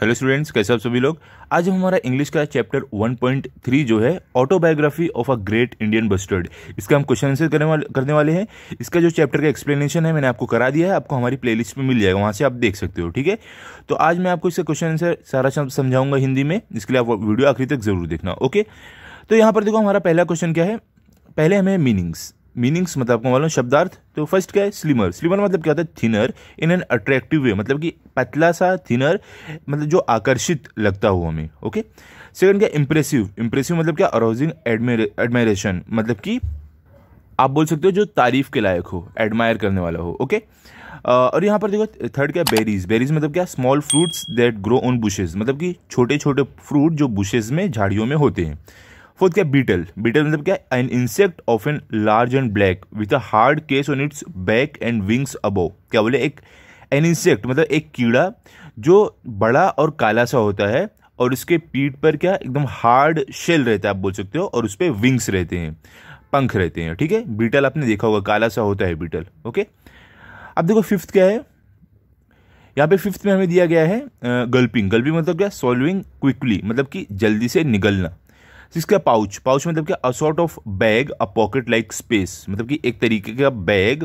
Hello students कैसे आप सभी लोग आज हम हमारा इंग्लिश का चैप्टर 1.3 जो है autobiography of a great Indian bustard इसका हम क्वेश्चन आंसर करने वाले करने वाले हैं इसका जो चैप्टर का एक्सप्लेनेशन है मैंने आपको करा दिया है आपको हमारी प्लेलिस्ट में मिल जाएगा वहाँ से आप देख सकते हो ठीक है तो आज मैं आपको इसका क्वेश्चन आंसर सारा समझाऊंगा हिंदी में इसके लिए आप वीडियो आखिरी तक जरूर देखना ओके तो यहाँ पर देखो हमारा पहला क्वेश्चन क्या है पहले हमें मीनिंग्स मीनिंग्स मतलब आपको मालूम शब्दार्थ तो फर्स्ट क्या है स्लिमर स्लिमर मतलब क्या होता है thinner in an attractive way मतलब कि पतला सा थिनर मतलब जो आकर्षित लगता हो हमें ओके सेकंड क्या इम्प्रेसिव इम्प्रेसिव मतलब क्या अरोजिंग एडमायरेशन मतलब कि आप बोल सकते हो जो तारीफ के लायक हो एडमायर करने वाला हो ओके और यहाँ पर देखो थर्ड क्या बेरीज बेरीज मतलब क्या small fruits that grow on bushes मतलब कि छोटे छोटे फ्रूट जो बुशेज में झाड़ियों में होते हैं फोर्थ क्या बीटल बीटल मतलब क्या an insect of an large and black with a hard case on its back and wings above क्या बोले एक एन इंसेक्ट मतलब एक कीड़ा जो बड़ा और काला सा होता है और उसके पीठ पर क्या एकदम हार्ड शेल रहता है आप बोल सकते हो और उस पर विंग्स रहते हैं पंख रहते हैं ठीक है बीटल आपने देखा होगा काला सा होता है बीटल ओके अब देखो फिफ्थ क्या है यहाँ पे फिफ्थ में हमें दिया गया है गल्पिंग गल्पिंग मतलब क्या सॉल्विंग क्विकली मतलब कि जल्दी से निगलना इसका पाउच पाउच मतलब कि a sort of bag a pocket like space मतलब कि एक तरीके का बैग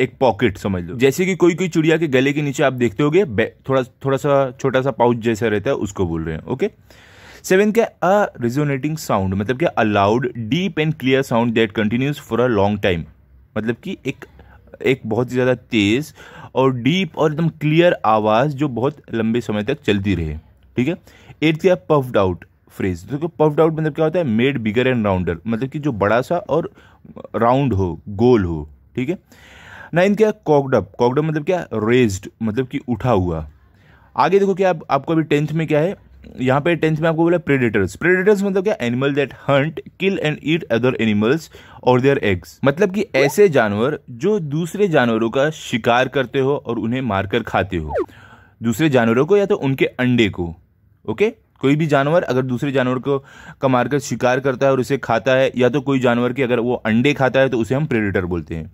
एक पॉकेट समझ लो जैसे कि कोई कोई चिड़िया के गले के नीचे आप देखते हो थोड़ा थोड़ा सा छोटा सा पाउच जैसा रहता है उसको बोल रहे हैं ओके सेवन क्या अ रिजोनेटिंग साउंड मतलब क्या a loud deep and clear sound that continues for a long time मतलब कि एक एक बहुत ही ज़्यादा तेज़ और डीप और एकदम क्लियर आवाज़ जो बहुत लंबे समय तक चलती रहे ठीक है एट्थ क्या पफ्ड आउट फ्रेज तो पफ्ड आउट मतलब क्या होता है मेड बिगर एंड राउंडर मतलब कि जो बड़ा सा और राउंड हो गोल हो ठीक है नाइन क्या कॉकडअप कॉकडअप मतलब क्या रेज्ड मतलब कि उठा हुआ आगे देखो क्या आप, आपको अभी टेंथ में क्या है यहाँ पे टेंथ में आपको बोला प्रेडेटर्स प्रेडेटर्स मतलब क्या animal that hunt kill and eat other animals और देयर एग्स मतलब कि ऐसे जानवर जो दूसरे जानवरों का शिकार करते हो और उन्हें मारकर खाते हो दूसरे जानवरों को या तो उनके अंडे को ओके okay? कोई भी जानवर अगर दूसरे जानवर को का मारकर शिकार करता है और उसे खाता है या तो कोई जानवर के अगर वो अंडे खाता है तो उसे हम प्रेडेटर बोलते हैं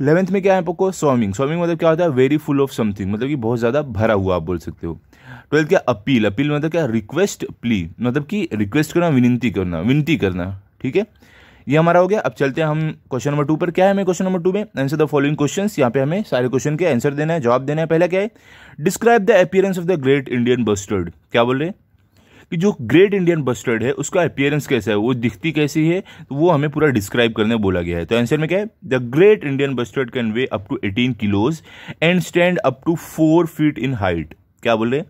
इलेवेंथ में क्या है आपको स्वामिंग स्वामिंग मतलब क्या होता है वेरी फुल ऑफ समथिंग मतलब कि बहुत ज़्यादा भरा हुआ आप बोल सकते हो ट्वेल्थ क्या अपील अपील मतलब क्या रिक्वेस्ट प्ली मतलब कि रिक्वेस्ट करना विनती करना विनती करना ठीक है ये हमारा हो गया अब चलते हैं हम क्वेश्चन नंबर टू पर क्या है हमें क्वेश्चन नंबर टू में आंसर द फॉलोइंग क्वेश्चंस यहाँ पे हमें सारे क्वेश्चन के आंसर देना है जवाब देना है पहला क्या है describe the appearance of the great Indian bustard क्या बोल रहे कि जो ग्रेट इंडियन बस्टर्ड है उसका अपियरेंस कैसा है वो दिखती कैसी है तो वो हमें पूरा डिस्क्राइब करने बोला गया है तो आंसर में क्या है the great Indian bustard can weigh up to eighteen kilos and stand up to four feet in height क्या बोल रहे हैं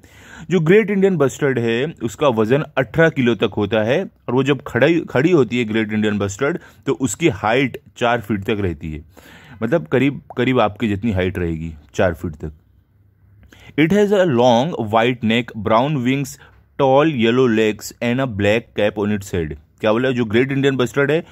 जो ग्रेट इंडियन बस्टर्ड है उसका वजन 18 किलो तक होता है और वो जब खड़ी खड़ी होती है ग्रेट इंडियन बस्टर्ड तो उसकी हाइट चार फीट तक रहती है मतलब करीब करीब आपकी जितनी हाइट रहेगी चार फीट तक it has a long white neck brown wings tall yellow legs and a black cap on its head क्या बोला जो ग्रेट इंडियन बस्टर्ड है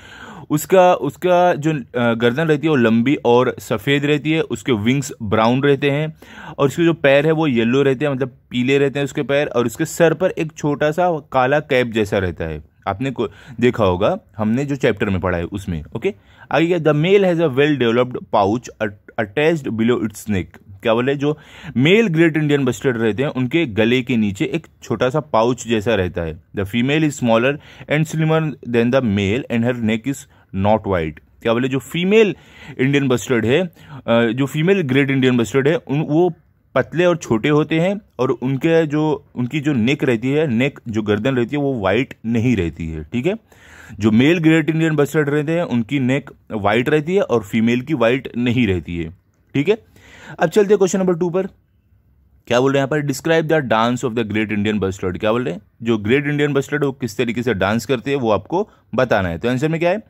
उसका उसका जो गर्दन रहती है वो लंबी और सफ़ेद रहती है उसके विंग्स ब्राउन रहते हैं और उसके जो पैर है वो येलो रहते हैं मतलब पीले रहते हैं उसके पैर और उसके सर पर एक छोटा सा काला कैप जैसा रहता है आपने को देखा होगा हमने जो चैप्टर में पढ़ा है उसमें ओके आगे क्या the male has a well developed pouch attached below its neck क्या बोले जो मेल ग्रेट इंडियन बस्टर्ड रहते हैं उनके गले के नीचे एक छोटा सा पाउच जैसा रहता है the female is smaller and slimmer than the male and her neck is not white क्या बोले जो फीमेल इंडियन बस्टर्ड है जो फीमेल ग्रेट इंडियन बस्टर्ड है उन वो पतले और छोटे होते हैं और उनके जो उनकी जो नेक रहती है नेक जो गर्दन रहती है वो वाइट नहीं रहती है ठीक है जो मेल ग्रेट इंडियन बस्टर्ड रहते हैं उनकी नेक वाइट रहती है और फीमेल की वाइट नहीं रहती है ठीक है अब चलते क्वेश्चन नंबर टू पर क्या बोल रहे हैं यहाँ पर describe the dance of the great Indian bustard क्या बोल रहे हैं जो ग्रेट इंडियन बस्टर्ड वो किस तरीके से डांस करते हैं वो आपको बताना है तो आंसर में क्या है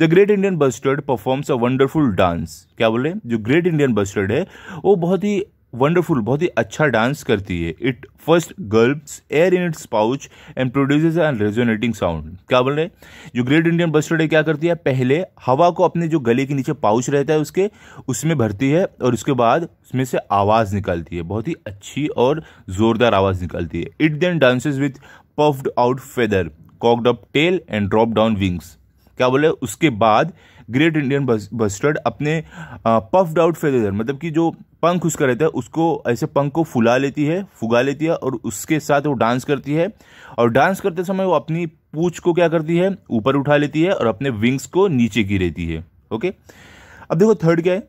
the great Indian bustard performs a wonderful dance क्या बोल रहे हैं जो ग्रेट इंडियन बस्टर्ड है वो बहुत ही वंडरफुल बहुत ही अच्छा डांस करती है it first girls air in its pouch and produces an resonating sound क्या बोल रहे जो ग्रेट इंडियन बस्टर्ड है क्या करती है पहले हवा को अपने जो गले के नीचे पाउच रहता है उसके उसमें भरती है और उसके बाद उसमें से आवाज़ निकालती है बहुत ही अच्छी और ज़ोरदार आवाज़ निकालती है it then dances with puffed out feather cocked up tail and drop down wings क्या बोले उसके बाद ग्रेट इंडियन बस्टर्ड अपने पफ्ड आउट फेदर मतलब कि जो पंख उसका रहता है उसको ऐसे पंख को फुला लेती है फुगा लेती है और उसके साथ वो डांस करती है और डांस करते समय वो अपनी पूछ को क्या करती है ऊपर उठा लेती है और अपने विंग्स को नीचे की रहती है ओके अब देखो थर्ड क्या है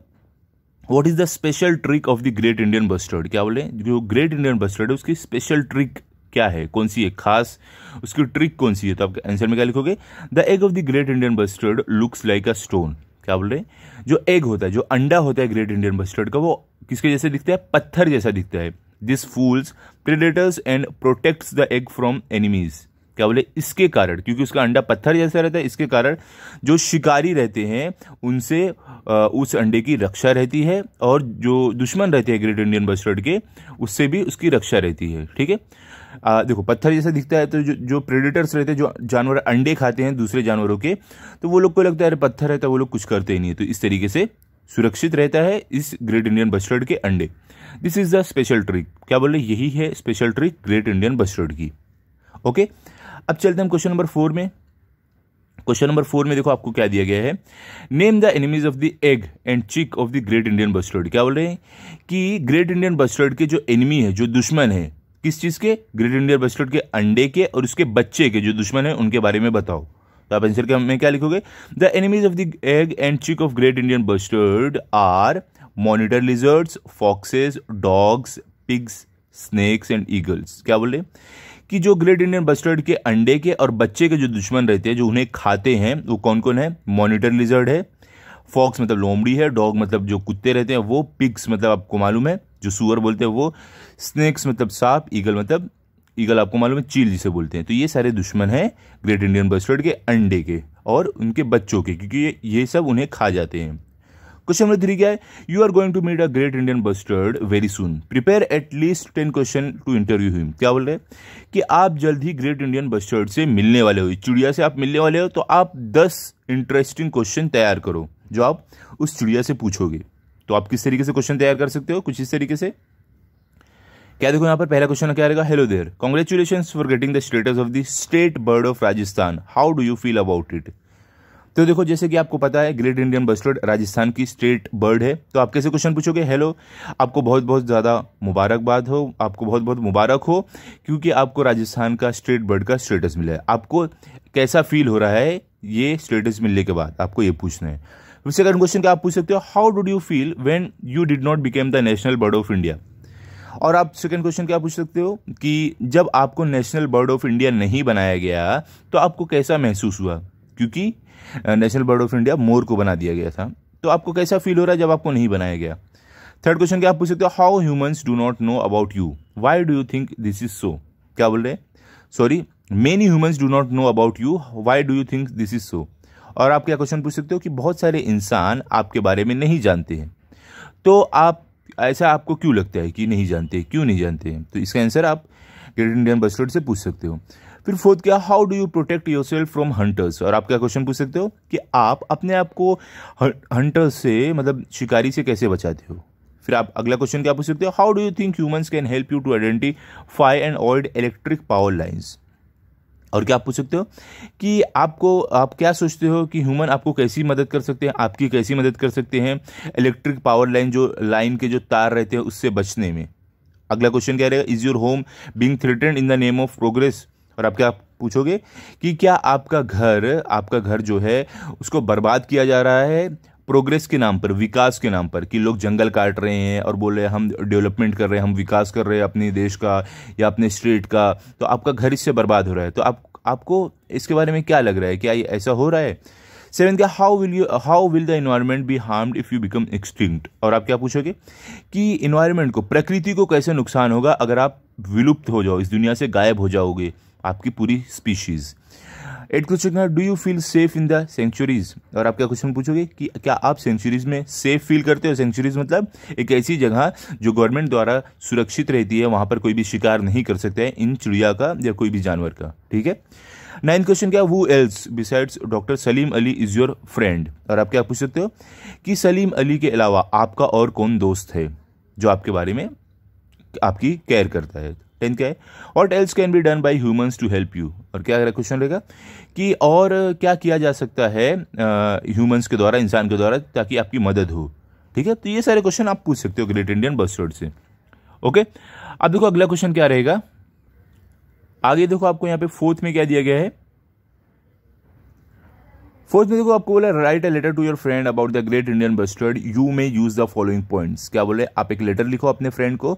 what is the special trick of the great Indian bustard क्या बोले जो ग्रेट इंडियन बस्टर्ड है उसकी स्पेशल ट्रिक क्या है कौन सी है खास उसकी ट्रिक कौन सी है तो आप आंसर में क्या लिखोगे the egg of the great Indian bustard looks like a stone क्या बोल रहे हैं जो एग होता है जो अंडा होता है ग्रेट इंडियन बस्टर्ड का वो किसके जैसे दिखता है पत्थर जैसा दिखता है this fools predators and protects the egg from enemies क्या बोले इसके कारण क्योंकि उसका अंडा पत्थर जैसा रहता है इसके कारण जो शिकारी रहते हैं उनसे उस अंडे की रक्षा रहती है और जो दुश्मन रहते हैं ग्रेट इंडियन बस्टर्ड के उससे भी उसकी रक्षा रहती है ठीक है आ, देखो पत्थर जैसा दिखता है तो जो जो प्रेडेटर्स रहते हैं जो जानवर अंडे खाते हैं दूसरे जानवरों के तो वो लोग को लगता है अरे पत्थर है तो वो लोग कुछ करते ही नहीं तो इस तरीके से सुरक्षित रहता है इस ग्रेट इंडियन बस्टर्ड के अंडे this is the special trick क्या बोल रहे यही है special trick great Indian bustard की ओके अब चलते हैं क्वेश्चन नंबर फोर में क्वेश्चन नंबर फोर में देखो आपको क्या दिया गया है name the enemies of the egg and chick of the great Indian bustard क्या बोल रहे हैं कि ग्रेट इंडियन बस्टर्ड के जो एनिमी है जो दुश्मन है किस चीज़ के ग्रेट इंडियन बस्टर्ड के अंडे के और उसके बच्चे के जो दुश्मन है उनके बारे में बताओ तो आप आंसर में क्या लिखोगे the enemies of the egg and chick of great Indian bustard are monitor lizards foxes dogs pigs snakes and eagles क्या बोले कि जो ग्रेट इंडियन बस्टर्ड के अंडे के और बच्चे के जो दुश्मन रहते हैं जो उन्हें खाते हैं वो कौन कौन है मॉनिटर लिजर्ड है फॉक्स मतलब लोमड़ी है डॉग मतलब जो कुत्ते रहते हैं वो पिग्स मतलब आपको मालूम है जो सुअर बोलते हैं वो स्नेक्स मतलब सांप ईगल मतलब ईगल आपको मालूम है चील जिसे बोलते हैं तो ये सारे दुश्मन हैं ग्रेट इंडियन बस्टर्ड के अंडे के और उनके बच्चों के क्योंकि ये ये सब उन्हें खा जाते हैं क्वेश्चन नंबर थ्री क्या है you are going to meet a great Indian bustard very soon prepare at least ten question to interview him क्या बोल रहे हैं कि आप जल्द ही ग्रेट इंडियन बस्टर्ड से मिलने वाले हो चिड़िया से आप मिलने वाले हो तो आप दस इंटरेस्टिंग क्वेश्चन तैयार करो जो आप उस चिड़िया से पूछोगे तो आप किस तरीके से क्वेश्चन तैयार कर सकते हो कुछ इस तरीके से क्या देखो यहाँ पर पहला क्वेश्चन क्या रहेगा hello there congratulation for getting the status of the state bird of Rajasthan how do you feel about it तो देखो जैसे कि आपको पता है ग्रेट इंडियन बस्टर्ड राजस्थान की स्टेट बर्ड है तो आप कैसे क्वेश्चन पूछोगे हेलो आपको बहुत बहुत ज़्यादा मुबारकबाद हो आपको बहुत बहुत मुबारक हो क्योंकि आपको राजस्थान का स्टेट बर्ड का स्टेटस मिला है आपको कैसा फील हो रहा है ये स्टेटस मिलने के बाद आपको ये पूछना है सेकंड क्वेश्चन क्या आप पूछ सकते हो how do you feel when you did not became the national bird of India और आप सेकंड क्वेश्चन क्या पूछ सकते हो कि जब आपको नेशनल बर्ड ऑफ इंडिया नहीं बनाया गया तो आपको कैसा महसूस हुआ क्योंकि नेशनल बर्ड ऑफ इंडिया मोर को बना दिया गया था तो आपको कैसा फील हो रहा है जब आपको नहीं बनाया गया थर्ड क्वेश्चन क्या आप पूछ सकते हो how humans do not know about you why do you think this is so क्या बोल रहे sorry many humans do not know about you why do you think this is so और आप क्या क्वेश्चन पूछ सकते हो कि बहुत सारे इंसान आपके बारे में नहीं जानते हैं तो आप ऐसा आपको क्यों लगता है कि नहीं जानते क्यों नहीं जानते हैं तो इसका आंसर आप ग्रेट इंडियन बस्टर्ड से पूछ सकते हो फिर फोर्थ क्या how do you protect yourself from hunters और आप क्या क्वेश्चन पूछ सकते हो कि आप अपने आप को हंटर्स से मतलब शिकारी से कैसे बचाते हो फिर आप अगला क्वेश्चन क्या पूछ सकते हो how do you think humans can help you to identify and old electric power lines और क्या आप पूछ सकते हो कि आपको आप क्या सोचते हो कि ह्यूमन आपको कैसी मदद कर सकते हैं आपकी कैसी मदद कर सकते हैं इलेक्ट्रिक पावर लाइन जो लाइन के जो तार रहते हैं उससे बचने में अगला क्वेश्चन क्या रहेगा is your home being threatened in the name of progress और आप क्या पूछोगे कि क्या आपका घर आपका घर जो है उसको बर्बाद किया जा रहा है प्रोग्रेस के नाम पर विकास के नाम पर कि लोग जंगल काट रहे हैं और बोल रहे हैं हम डेवलपमेंट कर रहे हैं हम विकास कर रहे हैं अपने देश का या अपने स्टेट का तो आपका घर इससे बर्बाद हो रहा है तो आप आपको इसके बारे में क्या लग रहा है क्या ये ऐसा हो रहा है सेवन क्या how will you how will the environment be harmed if you become extinct और आप क्या पूछोगे कि इन्वायरमेंट को प्रकृति को कैसे नुकसान होगा अगर आप विलुप्त हो जाओ इस दुनिया से गायब हो जाओगे आपकी पूरी स्पीशीज़ एट क्वेश्चन है do you feel safe in the sanctuaries और आप क्या क्वेश्चन पूछोगे कि क्या आप सेंचुरीज में सेफ फील करते हो सेंचुरीज मतलब एक ऐसी जगह जो गवर्नमेंट द्वारा सुरक्षित रहती है वहाँ पर कोई भी शिकार नहीं कर सकते हैं इन चिड़िया का या कोई भी जानवर का ठीक है नाइन्थ क्वेश्चन क्या who else besides doctor Salim Ali is your friend और आप क्या पूछ सकते हो कि सलीम अली के अलावा आपका और कौन दोस्त है जो आपके बारे में आपकी केयर करता है इनका है what else can be done by humans to help you और क्या क्वेश्चन रहेगा कि और क्या किया जा सकता है ह्यूमन्स के द्वारा इंसान के द्वारा ताकि आपकी मदद हो ठीक है तो ये सारे क्वेश्चन आप पूछ सकते हो ग्रेट इंडियन बस रोड से ओके अब देखो अगला क्वेश्चन क्या रहेगा आगे देखो आपको यहाँ पे फोर्थ में क्या दिया गया है फर्स्ट में देखो आपको बोला write a letter to your friend about the great Indian bustard you may use the following points क्या बोले आप एक लेटर लिखो अपने फ्रेंड को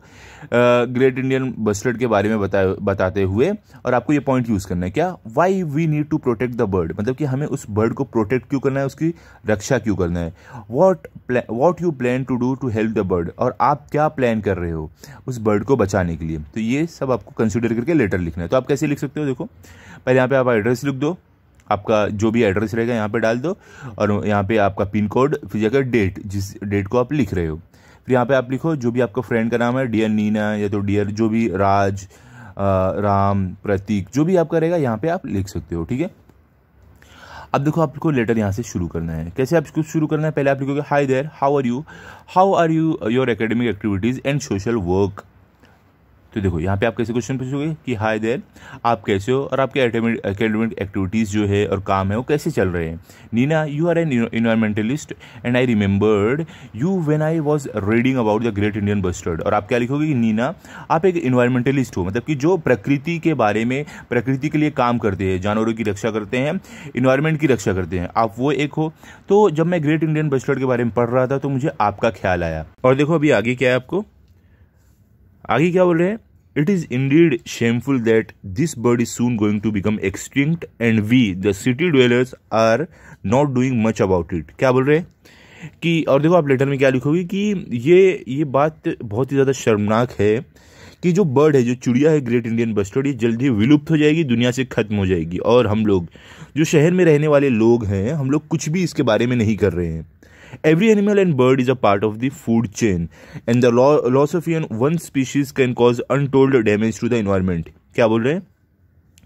ग्रेट इंडियन बस्टर्ड के बारे में बता, बताते हुए और आपको ये पॉइंट यूज करना है क्या why we need to protect the bird मतलब कि हमें उस बर्ड को प्रोटेक्ट क्यों करना है उसकी रक्षा क्यों करना है what what you plan to do to help the bird और आप क्या प्लान कर रहे हो उस बर्ड को बचाने के लिए तो ये सब आपको कंसिडर करके लेटर लिखना है तो आप कैसे लिख सकते हो देखो पहले यहाँ पे आप एड्रेस लिख दो आपका जो भी एड्रेस रहेगा यहाँ पे डाल दो और यहाँ पे आपका पिन कोड फिर जाकर डेट जिस डेट को आप लिख रहे हो फिर यहाँ पे आप लिखो जो भी आपका फ्रेंड का नाम है डियर नीना या तो डियर जो भी राज आ, राम प्रतीक जो भी आपका रहेगा यहाँ पे आप लिख सकते हो ठीक है अब देखो आपको लेटर यहाँ से शुरू करना है कैसे आप इसको शुरू करना है पहले आप लिखोगे hi there how are you how are you your academic activities and social work तो देखो यहाँ पे आप कैसे क्वेश्चन पूछोगे कि हाय देर आप कैसे हो और आपके अकेडमिक एक्टिविटीज़ जो है और काम है वो कैसे चल रहे हैं Neena you are an environmentalist and I remembered you when I was reading about the great Indian bustard और आप क्या लिखोगे कि नीना आप एक इन्वायरमेंटलिस्ट हो मतलब कि जो प्रकृति के बारे में प्रकृति के लिए काम करते हैं जानवरों की रक्षा करते हैं इन्वायरमेंट की रक्षा करते हैं आप वो एक हो तो जब मैं ग्रेट इंडियन बस्टर्ड के बारे में पढ़ रहा था तो मुझे आपका ख्याल आया और देखो अभी आगे क्या है आपको आगे क्या बोल रहे हैं it is indeed shameful that this bird is soon going to become extinct and we the city dwellers are not doing much about it क्या बोल रहे हैं कि और देखो आप लेटर में क्या लिखोगे कि ये ये बात बहुत ही ज़्यादा शर्मनाक है कि जो बर्ड है जो चिड़िया है ग्रेट इंडियन बस्टर्ड ये जल्दी विलुप्त हो जाएगी दुनिया से खत्म हो जाएगी और हम लोग जो शहर में रहने वाले लोग हैं हम लोग कुछ भी इसके बारे में नहीं कर रहे हैं Every animal and bird is a part of the food chain, and the lo- loss of even one species can cause untold damage to the environment. क्या बोल रहे हैं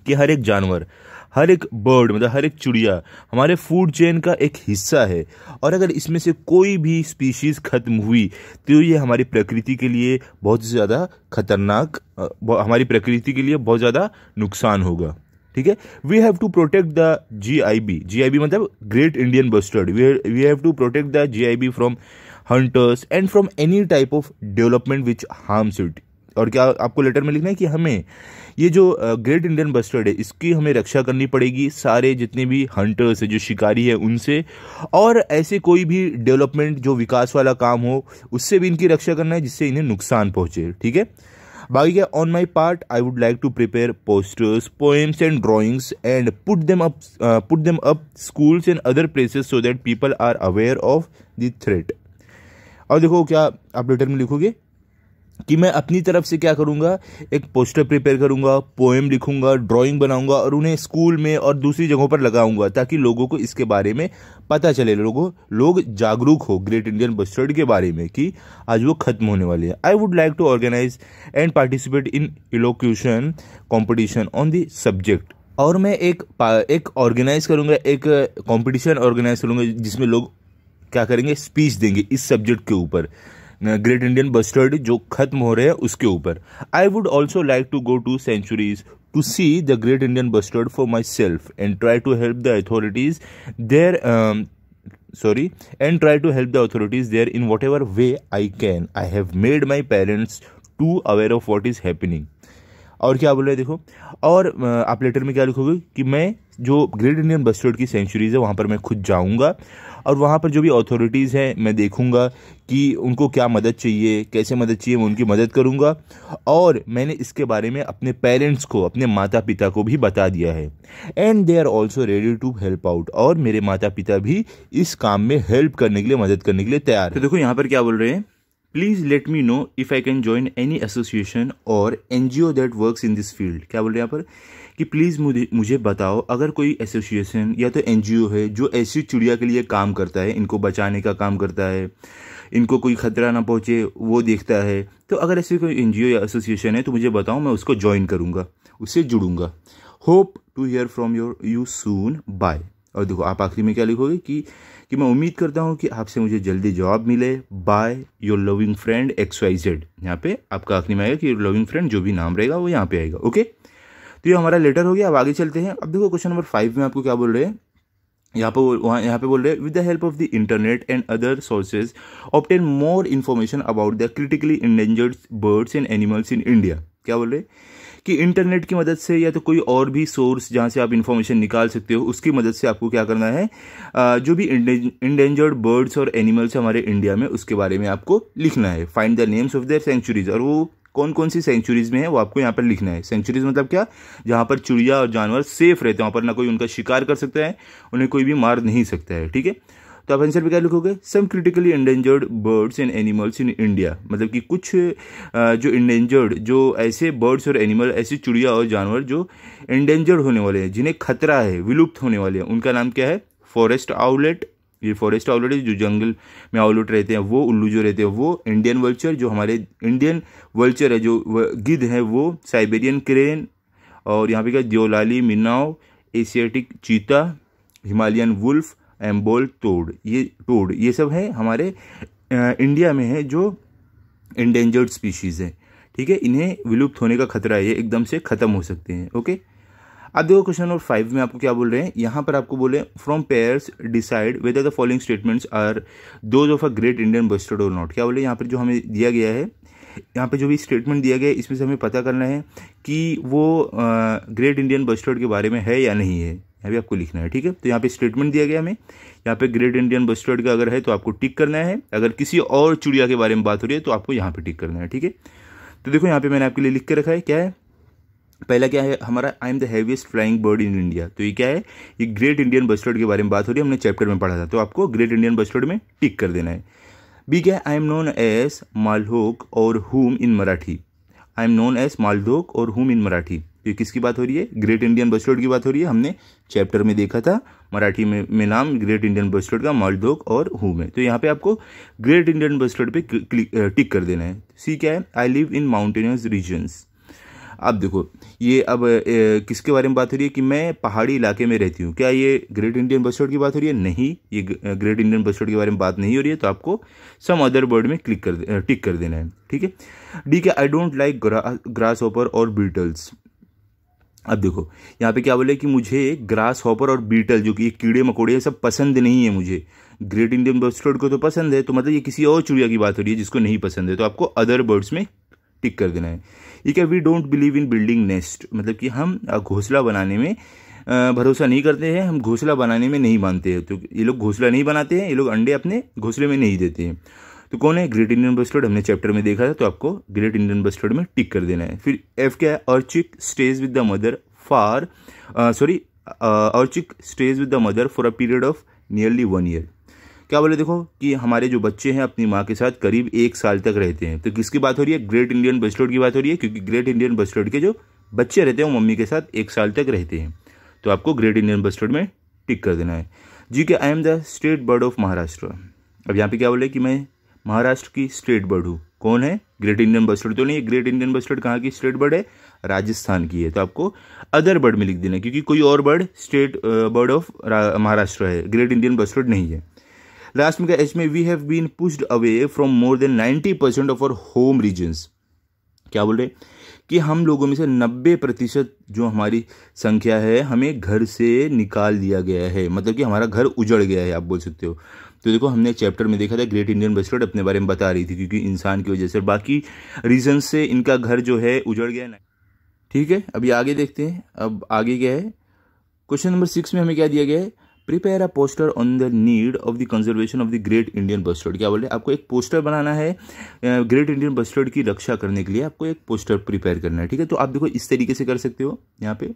कि हर एक जानवर हर एक बर्ड मतलब हर एक चिड़िया हमारे फूड चेन का एक हिस्सा है और अगर इसमें से कोई भी स्पीशीज़ ख़त्म हुई तो ये हमारी प्रकृति के लिए बहुत ज़्यादा खतरनाक हमारी प्रकृति के लिए बहुत ज़्यादा नुकसान होगा ठीक है we have to protect the G I B G I B मतलब great Indian bustard we have to protect the G I B from hunters and from any type of development which harm it और क्या आपको letter में लिखना है कि हमें ये जो ग्रेट इंडियन बस्टर्ड है इसकी हमें रक्षा करनी पड़ेगी सारे जितने भी हंटर्स है जो शिकारी है उनसे और ऐसे कोई भी डेवलपमेंट जो विकास वाला काम हो उससे भी इनकी रक्षा करना है जिससे इन्हें नुकसान पहुंचे ठीक है बाकी क्या on my part I would like to prepare posters poems and drawings and put them up put them up schools and other places so that people are aware of the threat और देखो क्या आप letter में लिखोगे कि मैं अपनी तरफ से क्या करूँगा एक पोस्टर प्रिपेयर करूँगा पोएम लिखूँगा ड्राइंग बनाऊँगा और उन्हें स्कूल में और दूसरी जगहों पर लगाऊँगा ताकि लोगों को इसके बारे में पता चले लोगों लोग जागरूक हो ग्रेट इंडियन बस्टर्ड के बारे में कि आज वो खत्म होने वाली है I would like to organise and participate in elocution competition on the subject और मैं एक एक ऑर्गेनाइज करूँगा एक कंपटीशन ऑर्गेनाइज करूँगा जिसमें लोग क्या करेंगे स्पीच देंगे इस सब्जेक्ट के ऊपर ग्रेट इंडियन बस्टर्ड जो खत्म हो रहे हैं उसके ऊपर I would also like to go to sanctuaries to see the great Indian bustard for myself and try to help the authorities there sorry and try to help the authorities there in whatever way i can i have made my parents too aware of what is happening और क्या बोल रहे हैं देखो और आप letter में क्या लिखोगे कि मैं जो ग्रेट इंडियन बस्टर्ड की सेंचुरीज़ है वहाँ पर मैं खुद जाऊँगा और वहाँ पर जो भी अथॉरिटीज़ हैं मैं देखूँगा कि उनको क्या मदद चाहिए कैसे मदद चाहिए मैं उनकी मदद करूँगा और मैंने इसके बारे में अपने पेरेंट्स को अपने माता पिता को भी बता दिया है and they are also ready to help out और मेरे माता पिता भी इस काम में हेल्प करने के लिए मदद करने के लिए तैयार तो देखो यहाँ पर क्या बोल रहे हैं please let me know if I can join any association और N G O that works in this field क्या बोल रहे हैं यहाँ पर कि प्लीज़ मुझे मुझे बताओ अगर कोई एसोसिएशन या तो एन है जो ऐसी चिड़िया के लिए काम करता है इनको बचाने का काम करता है इनको कोई ख़तरा ना पहुँचे वो देखता है तो अगर ऐसी कोई एन या एसोसिएशन है तो मुझे बताओ मैं उसको ज्वाइन करूँगा उससे जुड़ूँगा hope to hear from your you soon bye और देखो आप आखिरी में क्या लिखोगे कि कि मैं उम्मीद करता हूँ कि आपसे मुझे जल्दी जवाब मिले bye your loving friend X Y Z यहाँ पे आपका आखिरी में आएगा कि योर लविंग फ्रेंड जो भी नाम रहेगा वो यहाँ पे आएगा ओके तो ये हमारा लेटर हो गया अब आगे चलते हैं अब देखो क्वेश्चन नंबर फाइव में आपको क्या बोल रहे हैं यहाँ पर वहाँ यहाँ पे बोल रहे हैं with the help of the internet and other sources obtain more information about the critically endangered birds and animals in India क्या बोल रहे कि इंटरनेट की मदद से या तो कोई और भी सोर्स जहाँ से आप इन्फॉर्मेशन निकाल सकते हो उसकी मदद से आपको क्या करना है जो भी इंडेंजर्ड बर्ड्स और एनिमल्स हमारे इंडिया में उसके बारे में आपको लिखना है find the names of their sanctuaries और वो कौन कौन सी सेंचुरीज़ में है वो आपको यहाँ पर लिखना है सेंचुरीज़ मतलब क्या जहाँ पर चिड़िया और जानवर सेफ रहते हैं वहाँ पर ना कोई उनका शिकार कर सकता है उन्हें कोई भी मार नहीं सकता है ठीक है तो आप आंसर पे क्या लिखोगे some critically endangered birds and animals in India मतलब कि कुछ जो इंडेंजर्ड जो ऐसे बर्ड्स और एनिमल ऐसी चिड़िया और जानवर जो इंडेंजर्ड होने वाले हैं जिन्हें खतरा है विलुप्त होने वाले हैं उनका नाम क्या है फॉरेस्ट आउटलेट ये फॉरेस्ट आउलेट है जो जंगल में आउलेट रहते हैं वो उल्लू जो रहते हैं वो इंडियन वल्चर जो हमारे इंडियन वल्चर है जो गिद्ध है वो साइबेरियन क्रेन और यहाँ पे क्या Deolali minnow Asiatic cheetah Himalayan wolf Amboli toad ये टोड ये सब है हमारे इंडिया में है जो इंडेंजर्ड स्पीशीज़ है ठीक है इन्हें विलुप्त होने का खतरा है ये एकदम से ख़त्म हो सकते हैं ओके अब देखो क्वेश्चन नंबर फाइव में आपको क्या बोल रहे हैं यहाँ पर आपको बोले from pairs decide whether the following statements are those of a great Indian bustard और नॉट क्या बोले यहाँ पर जो हमें दिया गया है यहाँ पे जो भी स्टेटमेंट दिया गया है इसमें से हमें पता करना है कि वो ग्रेट इंडियन बस्टर्ड के बारे में है या नहीं है यहाँ भी आपको लिखना है ठीक है तो यहाँ पे स्टेटमेंट दिया गया हमें यहाँ पे ग्रेट इंडियन बस्टर्ड का अगर है तो आपको टिक करना है अगर किसी और चिड़िया के बारे में बात हो रही है तो आपको यहाँ पे टिक करना है ठीक है तो देखो यहाँ पे मैंने आपके लिए लिख के रखा है क्या है पहला क्या है हमारा I am the heaviest flying bird in India तो ये क्या है ये ग्रेट इंडियन बस्टर्ड के बारे में बात हो रही है हमने चैप्टर में पढ़ा था तो आपको ग्रेट इंडियन बस्टर्ड में टिक कर देना है बी क्या है I am known as Malhok और हुम in Marathi I am known as Maldhok और हुम इन मराठी ये किसकी बात हो रही है ग्रेट इंडियन बस्टर्ड की बात हो रही है हमने चैप्टर में देखा था मराठी में, में नाम ग्रेट इंडियन बस्टर्ड का मालधोक और हुम है तो यहाँ पे आपको ग्रेट इंडियन बस्टर्ड पे टिक कर देना है सी क्या है I live in mountainous regions अब देखो ये अब ए, किसके बारे में बात हो रही है कि मैं पहाड़ी इलाके में रहती हूँ क्या ये ग्रेट इंडियन बस्टर्ड की बात हो रही है नहीं ये ग्रेट इंडियन बस्टर्ड के बारे में बात नहीं हो रही है तो आपको सम अदर वर्ड में क्लिक कर टिक कर देना है ठीक है डी के I don't like grasshopper और बीटल्स अब देखो यहाँ पे क्या बोले कि मुझे ग्रास हॉपर और बीटल जो कि ये कीड़े मकोड़े ये सब पसंद नहीं है मुझे ग्रेट इंडियन बस्टर्ड को तो पसंद है तो मतलब ये किसी और चिड़िया की बात हो रही है जिसको नहीं पसंद है तो आपको अदर बर्ड्स में टिक कर देना है ठीक है we don't believe in building nest मतलब कि हम घोंसला बनाने में भरोसा नहीं करते हैं हम घोंसला बनाने में नहीं मानते हैं तो ये लोग घोंसला नहीं बनाते हैं ये लोग अंडे अपने घोंसले में नहीं देते हैं तो कौन है ग्रेट इंडियन बस्टर्ड हमने चैप्टर में देखा था तो आपको ग्रेट इंडियन बस्टर्ड में टिक कर देना है फिर एफ क्या है अर्चिक stage with the mother far sorry अर्चिक stage with the mother for a period of nearly one year क्या बोले देखो कि हमारे जो बच्चे हैं अपनी माँ के साथ करीब एक साल तक रहते हैं तो किसकी बात हो रही है ग्रेट इंडियन बस्टर्ड की बात हो रही है क्योंकि ग्रेट इंडियन बस्टर्ड के जो बच्चे रहते हैं वो मम्मी के साथ एक साल तक रहते हैं तो आपको ग्रेट इंडियन बस्टर्ड में टिक कर देना है जी के I am the state bird of Maharashtra अब यहाँ पे क्या बोले कि मैं महाराष्ट्र की स्टेट बर्ड हूँ कौन है ग्रेट इंडियन बस्टर्ड तो नहीं ग्रेट इंडियन बस्टर्ड कहाँ की स्टेट बर्ड है राजस्थान की है तो आपको अदर बर्ड में लिख देना क्योंकि कोई और bird state bird of Maharashtra है ग्रेट इंडियन बस्टर्ड नहीं है लास्ट में एच में we have been pushed away from more than ninety percent of our home regions क्या बोल रहे कि हम लोगों में से नब्बे प्रतिशत जो हमारी संख्या है हमें घर से निकाल दिया गया है मतलब कि हमारा घर उजड़ गया है आप बोल सकते हो तो देखो हमने चैप्टर में देखा था ग्रेट इंडियन बेस्टर्ड अपने बारे में बता रही थी क्योंकि इंसान की वजह से बाकी रीजन से इनका घर जो है उजड़ गया ना ठीक है अभी आगे देखते हैं अब आगे क्या है क्वेश्चन नंबर सिक्स में हमें क्या दिया गया है prepare a poster on the need of the conservation of the great Indian bustard क्या बोल रहे हैं आपको एक पोस्टर बनाना है ग्रेट इंडियन बस्टर्ड की रक्षा करने के लिए आपको एक पोस्टर प्रिपेयर करना है ठीक है तो आप देखो इस तरीके से कर सकते हो यहाँ पे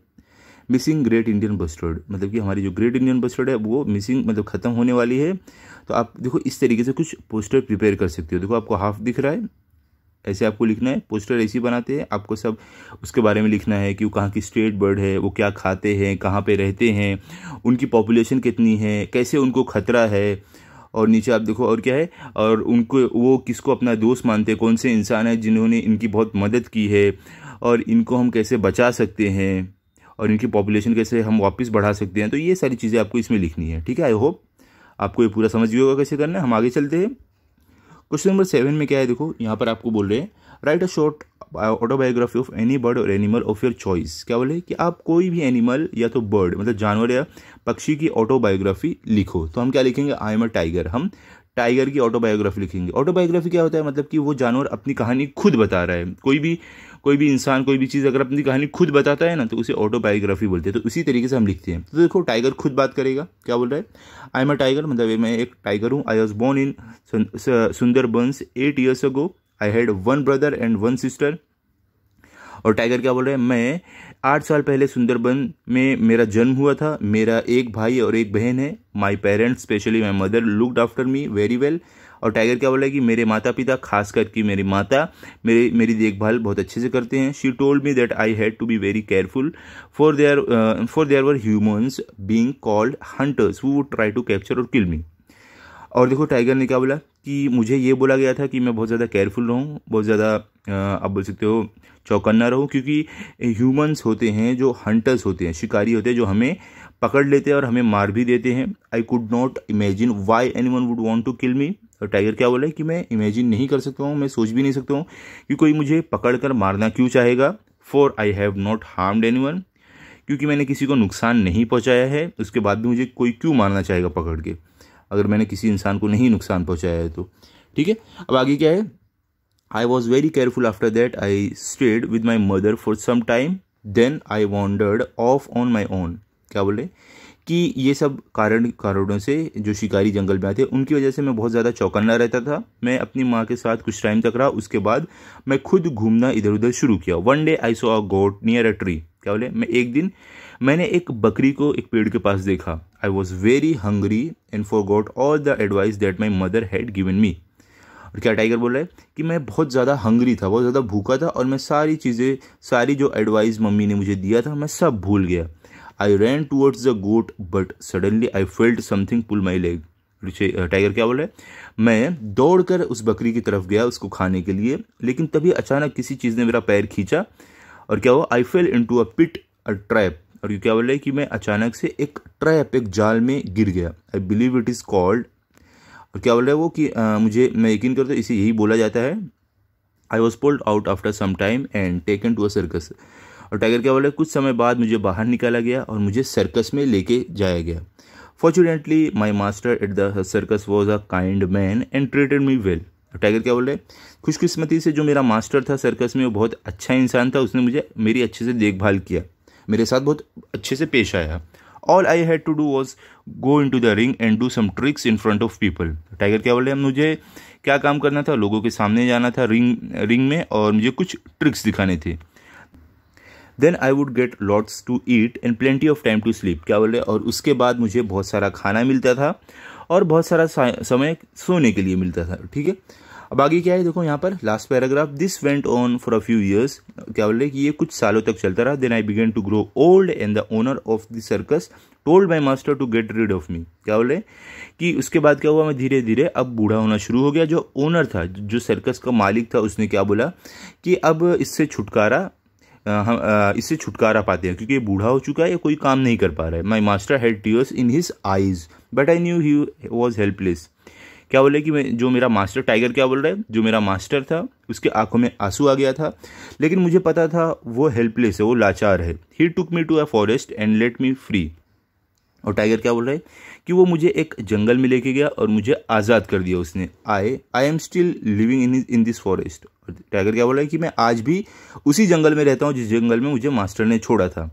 मिसिंग ग्रेट इंडियन बस्टर्ड मतलब कि हमारी जो ग्रेट इंडियन बस्टर्ड है वो मिसिंग मतलब ख़त्म होने वाली है तो आप देखो इस तरीके से कुछ पोस्टर प्रिपेयर कर सकते हो देखो आपको हाफ दिख रहा है ऐसे आपको लिखना है पोस्टर ऐसे बनाते हैं आपको सब उसके बारे में लिखना है कि वो कहाँ की स्टेट बर्ड है वो क्या खाते हैं कहाँ पे रहते हैं उनकी पॉपुलेशन कितनी है कैसे उनको खतरा है और नीचे आप देखो और क्या है और उनको वो किसको अपना दोस्त मानते हैं कौन से इंसान हैं जिन्होंने इनकी बहुत मदद की है और इनको हम कैसे बचा सकते हैं और इनकी पॉपुलेशन कैसे हम वापस बढ़ा सकते हैं तो ये सारी चीज़ें आपको इसमें लिखनी है ठीक है आई होप आपको ये पूरा समझ गया होगा कैसे करना है हम आगे चलते हैं क्वेश्चन नंबर सेवन में क्या है देखो यहाँ पर आपको बोल रहे हैं write a short autobiography of any bird और एनिमल ऑफ योर चॉइस क्या बोले कि आप कोई भी एनिमल या तो बर्ड मतलब जानवर या पक्षी की ऑटोबायोग्राफी लिखो तो हम क्या लिखेंगे आई एम अ टाइगर हम टाइगर की ऑटोबायोग्राफी लिखेंगे ऑटोबायोग्राफी क्या होता है मतलब कि वो जानवर अपनी कहानी खुद बता रहा है कोई भी कोई भी इंसान कोई भी चीज़ अगर अपनी कहानी खुद बताता है ना तो उसे ऑटोबायोग्राफी बोलते हैं तो उसी तरीके से हम लिखते हैं तो देखो टाइगर खुद बात करेगा क्या बोल रहा है आई एम अ टाइगर मतलब मैं एक टाइगर हूँ I was born in Sundarbans eight years ago I had one brother and one sister और टाइगर क्या बोल रहे हैं मैं आठ साल पहले सुंदरबन में मेरा जन्म हुआ था मेरा एक भाई और एक बहन है my parents specially my mother looked after me very well और टाइगर क्या बोला है कि मेरे माता पिता खास करके मेरी माता मेरे मेरी देखभाल बहुत अच्छे से करते हैं she told me that I had to be very careful for there for there were humans being called hunters would try to capture और किल मी और देखो टाइगर ने क्या बोला कि मुझे ये बोला गया था कि मैं बहुत ज़्यादा केयरफुल रहूँ बहुत ज़्यादा uh, आप बोल सकते हो चौकन्ना रहूँ क्योंकि ह्यूमंस होते हैं जो हंटर्स होते हैं शिकारी होते हैं जो हमें पकड़ लेते हैं और हमें मार भी देते हैं I could not imagine why anyone would want to kill me और टाइगर क्या बोला है कि मैं इमेजिन नहीं कर सकता हूँ मैं सोच भी नहीं सकता हूँ कि कोई मुझे पकड़ कर मारना क्यों चाहेगा for I have not harmed anyone क्योंकि मैंने किसी को नुकसान नहीं पहुँचाया है उसके बाद भी मुझे कोई क्यों मारना चाहेगा पकड़ के अगर मैंने किसी इंसान को नहीं नुकसान पहुँचाया है तो ठीक है अब आगे क्या है I was very careful after that. I stayed with my mother for some time. Then I wandered off on my own. क्या बोले कि ये सब कारण कारणों से जो शिकारी जंगल में आते उनकी वजह से मैं बहुत ज़्यादा चौकन्ना रहता था मैं अपनी माँ के साथ कुछ टाइम तक रहा उसके बाद मैं खुद घूमना इधर उधर शुरू किया one day I saw a goat near a tree क्या बोले मैं एक दिन मैंने एक बकरी को एक पेड़ के पास देखा I was very hungry and forgot all the advice that my mother had given me और क्या टाइगर बोल रहा है कि मैं बहुत ज़्यादा हंगरी था बहुत ज़्यादा भूखा था और मैं सारी चीज़ें सारी जो एडवाइस मम्मी ने मुझे दिया था मैं सब भूल गया I ran towards the goat but suddenly I felt something pull my leg tiger क्या बोल रहा है मैं दौड़कर उस बकरी की तरफ गया उसको खाने के लिए लेकिन तभी अचानक किसी चीज़ ने मेरा पैर खींचा और क्या हुआ I fell into a pit a trap और क्या बोल रहा है कि मैं अचानक से एक ट्रैप एक जाल में गिर गया I believe it is called और क्या बोल रहे वो कि आ, मुझे मैं यकीन करता हूँ इसे यही बोला जाता है I was pulled out after some time and taken to a circus और टाइगर क्या रहे कुछ समय बाद मुझे बाहर निकाला गया और मुझे सर्कस में लेके जाया गया fortunately my master at the circus was a kind man and treated me well tiger क्या बोल रहे खुशकिस्मती से जो मेरा मास्टर था सर्कस में वो बहुत अच्छा इंसान था उसने मुझे मेरी अच्छे से देखभाल किया मेरे साथ बहुत अच्छे से पेश आया all I had to do was go into the ring and do some tricks in front of people tiger क्या बोले मुझे क्या काम करना था लोगों के सामने जाना था रिंग रिंग में और मुझे कुछ ट्रिक्स दिखाने थे then I would get lots to eat and plenty of time to sleep क्या बोले और उसके बाद मुझे बहुत सारा खाना मिलता था और बहुत सारा समय सोने के लिए मिलता था ठीक है अब आगे क्या है देखो यहाँ पर last paragraph this went on for a few years क्या बोल रहे कि ये कुछ सालों तक चलता रहा then I began to grow old and the owner of the circus told my master to get rid of me क्या बोले कि उसके बाद क्या हुआ मैं धीरे धीरे अब बूढ़ा होना शुरू हो गया जो ओनर था जो सर्कस का मालिक था उसने क्या बोला कि अब इससे छुटकारा हम इससे छुटकारा पाते हैं क्योंकि ये बूढ़ा हो चुका है या कोई काम नहीं कर पा रहा है my master had tears in his eyes but I knew he was helpless क्या बोले कि मैं जो मेरा मास्टर टाइगर क्या बोल रहा है जो मेरा मास्टर था उसके आंखों में आंसू आ गया था लेकिन मुझे पता था वो हेल्पलेस है वो लाचार है he took me to a forest and let me free और टाइगर क्या बोल रहा है कि वो मुझे एक जंगल में लेके गया और मुझे आज़ाद कर दिया उसने I I am still living in in this forest और टाइगर क्या बोल रहा है कि मैं आज भी उसी जंगल में रहता हूँ जिस जंगल में मुझे मास्टर ने छोड़ा था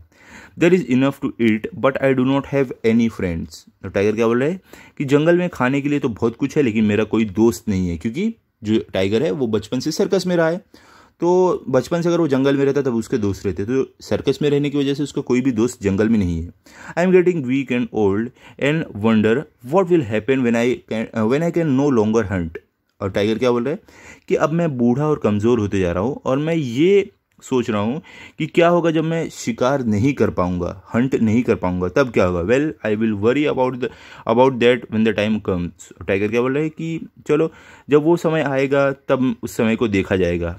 there is enough to eat but I do not have any friends tiger क्या बोल रहा है कि जंगल में खाने के लिए तो बहुत कुछ है लेकिन मेरा कोई दोस्त नहीं है क्योंकि जो टाइगर है वो बचपन से सर्कस में रहा है तो बचपन से अगर वो जंगल में रहता तब उसके दोस्त रहते तो सर्कस में रहने की वजह से उसका कोई भी दोस्त जंगल में नहीं है I am getting weak and old and wonder what will happen when I can when I can no longer hunt और टाइगर क्या बोल रहा है कि अब मैं बूढ़ा और कमज़ोर होते जा रहा हूँ और मैं ये सोच रहा हूँ कि क्या होगा जब मैं शिकार नहीं कर पाऊँगा हंट नहीं कर पाऊँगा तब क्या होगा well I will worry about the about that when the time comes tiger क्या बोल रहे हैं कि चलो जब वो समय आएगा तब उस समय को देखा जाएगा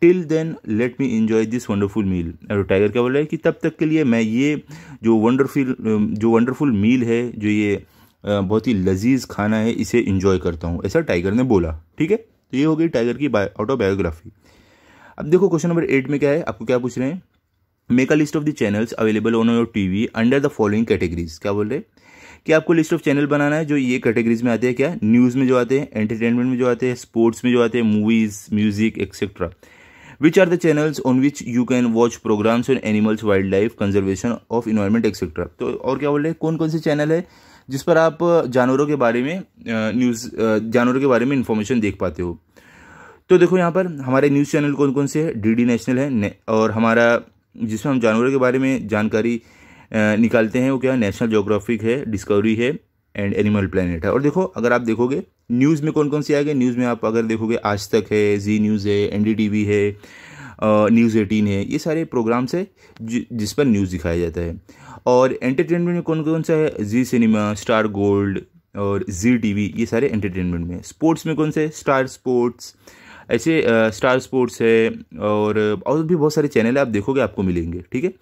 till then let me enjoy this wonderful meal और टाइगर क्या बोल रहे हैं कि तब तक के लिए मैं ये जो वंडरफुल जो वंडरफुल मील है जो ये बहुत ही लजीज खाना है इसे इन्जॉय करता हूँ ऐसा टाइगर ने बोला ठीक है तो ये हो गई टाइगर की ऑटोबायोग्राफी अब देखो क्वेश्चन नंबर एट में क्या है आपको क्या पूछ रहे हैं make a list of the channels available on your TV under the following categories क्या बोल रहे हैं कि आपको लिस्ट ऑफ चैनल बनाना है जो ये कैटेगरीज में आते हैं क्या न्यूज़ में जो आते हैं एंटरटेनमेंट में जो आते हैं स्पोर्ट्स में जो आते हैं movies music etcetera which are the channels on which you can watch programs on animals wildlife conservation of environment etcetera तो और क्या बोल रहे हैं कौन कौन से चैनल है जिस पर आप जानवरों के बारे में न्यूज़ जानवरों के बारे में इन्फॉर्मेशन देख पाते हो तो देखो यहाँ पर हमारे न्यूज़ चैनल कौन कौन से है डी नेशनल है और हमारा जिसमें हम जानवरों के बारे में जानकारी निकालते हैं वो क्या नेशनल जोग्राफिक है डिस्कवरी है एंड एनिमल प्लानट है और देखो अगर आप देखोगे न्यूज़ में कौन कौन से गए न्यूज़ में आप अगर देखोगे आज तक है जी न्यूज़ है एन है न्यूज़ एटीन है ये सारे प्रोग्राम्स है जिस पर न्यूज़ दिखाया जाता है और एंटरटेनमेंट में कौन कौन सा है जी सिनेमा स्टार गोल्ड और जी टी ये सारे एंटरटेनमेंट में स्पोर्ट्स में कौन से स्टार स्पोर्ट्स ऐसे स्टार स्पोर्ट्स है और और भी बहुत सारे चैनल है आप देखोगे आपको मिलेंगे ठीक है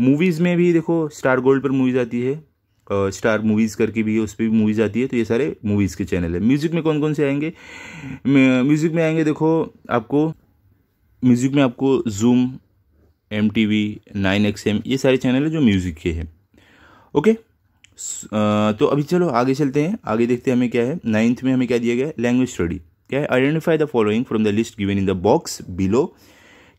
मूवीज़ में भी देखो स्टार गोल्ड पर मूवीज़ आती है स्टार मूवीज़ करके भी है उस पर भी मूवीज़ आती है तो ये सारे मूवीज़ के चैनल है म्यूज़िक में कौन कौन से आएंगे म्यूज़िक में आएंगे देखो आपको म्यूज़िक में आपको Zoom M T V nine X M ये सारे चैनल है जो म्यूज़िक के हैं ओके तो अभी चलो आगे चलते हैं आगे देखते हैं हमें क्या है नाइन्थ में हमें क्या दिया गया है लैंग्वेज स्टडी क्या है identify the following from the list given in the box below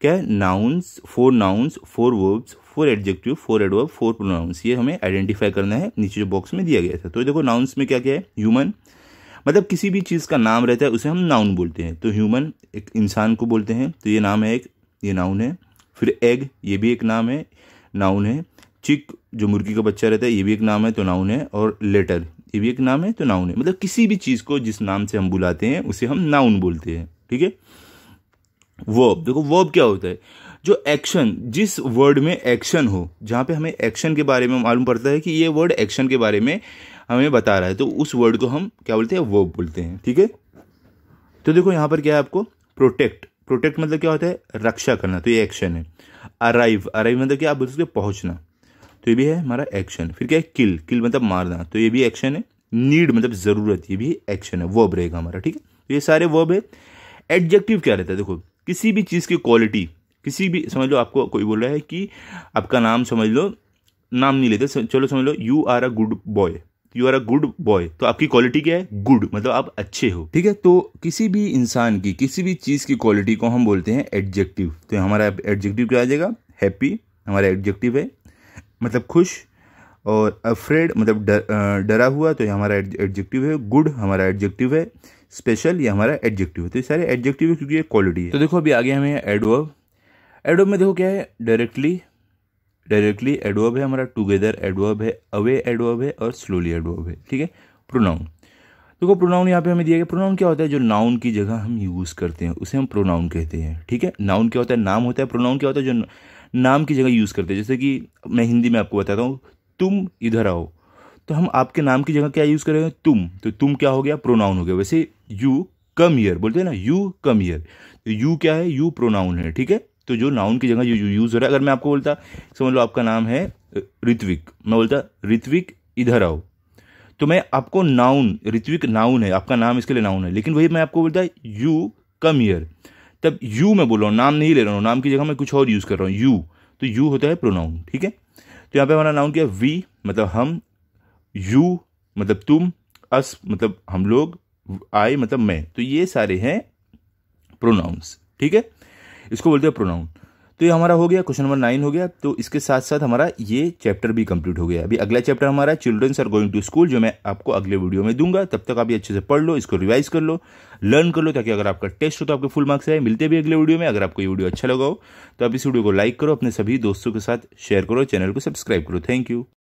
क्या है nouns four nouns four verbs four adjective four adverb four pronouns ये हमें आइडेंटिफाई करना है नीचे जो बॉक्स में दिया गया था तो देखो नाउन्स में क्या क्या है ह्यूमन मतलब किसी भी चीज़ का नाम रहता है उसे हम नाउन बोलते हैं तो ह्यूमन एक इंसान को बोलते हैं तो ये नाम है एक ये नाउन है फिर एग ये भी एक नाम है नाउन है चिक जो मुर्गी का बच्चा रहता है ये भी एक नाम है तो नाउन है और लेटर ये भी एक नाम है तो नाउन है मतलब किसी भी चीज़ को जिस नाम से हम बुलाते हैं उसे हम नाउन बोलते हैं ठीक है वर्ब देखो वर्ब क्या होता है जो एक्शन जिस वर्ड में एक्शन हो जहाँ पे हमें एक्शन के बारे में मालूम पड़ता है कि ये वर्ड एक्शन के बारे में हमें बता रहा है तो उस वर्ड को हम क्या बोलते हैं वर्ब बोलते हैं ठीक है तो देखो यहाँ पर क्या है आपको प्रोटेक्ट प्रोटेक्ट मतलब क्या होता है रक्षा करना तो ये एक्शन है अराइव अराइव मतलब क्या आप बोलते पहुंचना पहुँचना तो ये भी है हमारा एक्शन फिर क्या है किल किल मतलब मारना तो ये भी एक्शन है नीड मतलब ज़रूरत ये भी एक्शन है वर्ब रहेगा हमारा ठीक है तो ये सारे वर्ब है एडजेक्टिव क्या रहता है देखो किसी भी चीज़ की क्वालिटी किसी भी समझ लो आपको कोई बोल रहा है कि आपका नाम समझ लो नाम नहीं लेते चलो समझ लो you are a good boy you are a good boy तो आपकी क्वालिटी क्या है गुड मतलब आप अच्छे हो ठीक है तो किसी भी इंसान की किसी भी चीज़ की क्वालिटी को हम बोलते हैं एडजेक्टिव तो हमारा एडजेक्टिव क्या आ जाएगा हैप्पी हमारा एडजेक्टिव है मतलब खुश और अफ्रेड मतलब डर डरा हुआ तो ये हमारा एडजेक्टिव है गुड हमारा एडजेक्टिव है स्पेशल ये हमारा एडजेक्टिव है तो ये सारे एडजेक्टिव है क्योंकि ये क्वालिटी है तो देखो अभी आगे हमें एडवर्ब एडवर्ब में देखो क्या है डायरेक्टली डायरेक्टली एडवर्ब है हमारा टुगेदर एडवर्ब है अवे एडवर्ब है और स्लोली एडवर्ब है ठीक है प्रोनाउन देखो प्रोनाउन यहाँ पे हमें दिया गया प्रोनाउन क्या होता है जो नाउन की जगह हम यूज़ करते हैं उसे हम प्रोनाउन कहते हैं ठीक है नाउन क्या होता है नाम होता है प्रोनाउन क्या होता है जो नाम की जगह यूज़ करते हैं जैसे कि मैं हिंदी में आपको बताता हूँ तुम इधर आओ तो हम आपके नाम की जगह क्या यूज़ करेंगे तुम तो तुम क्या हो गया प्रोनाउन हो गया वैसे यू कम ईयर बोलते हैं ना यू कम ईयर तो यू क्या है यू प्रोनाउन है ठीक है तो जो नाउन की जगह जो यूज़ हो रहा है अगर मैं आपको बोलता समझ लो आपका नाम है ऋत्विक मैं बोलता ऋत्विक इधर आओ तो मैं आपको नाउन ऋत्विक नाउन है आपका नाम इसके लिए नाउन है लेकिन वही मैं आपको बोलता यू कम ईयर तब यू मैं बोल रहा हूँ नाम नहीं ले रहा हूँ नाम की जगह मैं कुछ और यूज़ कर रहा हूँ यू तो यू होता है प्रोनाउन ठीक है तो यहाँ पे हमारा नाउन क्या वी मतलब हम यू मतलब तुम अस मतलब हम लोग आई मतलब मैं तो ये सारे हैं प्रोनाउंस ठीक है इसको बोलते हैं प्रोनाउन तो ये हमारा हो गया क्वेश्चन नंबर नाइन हो गया तो इसके साथ साथ हमारा ये चैप्टर भी कंप्लीट हो गया अभी अगला चैप्टर हमारा childrens are going to school जो मैं आपको अगले वीडियो में दूंगा तब तक आप ये अच्छे से पढ़ लो इसको रिवाइज कर लो लर्न कर लो ताकि अगर आपका टेस्ट हो तो आपके फुल मार्क्स आए मिलते भी अगले वीडियो में अगर आपको ये वीडियो अच्छा लगा हो तो आप इस वीडियो को लाइक करो अपने सभी दोस्तों के साथ शेयर करो चैनल को सब्सक्राइब करो थैंक यू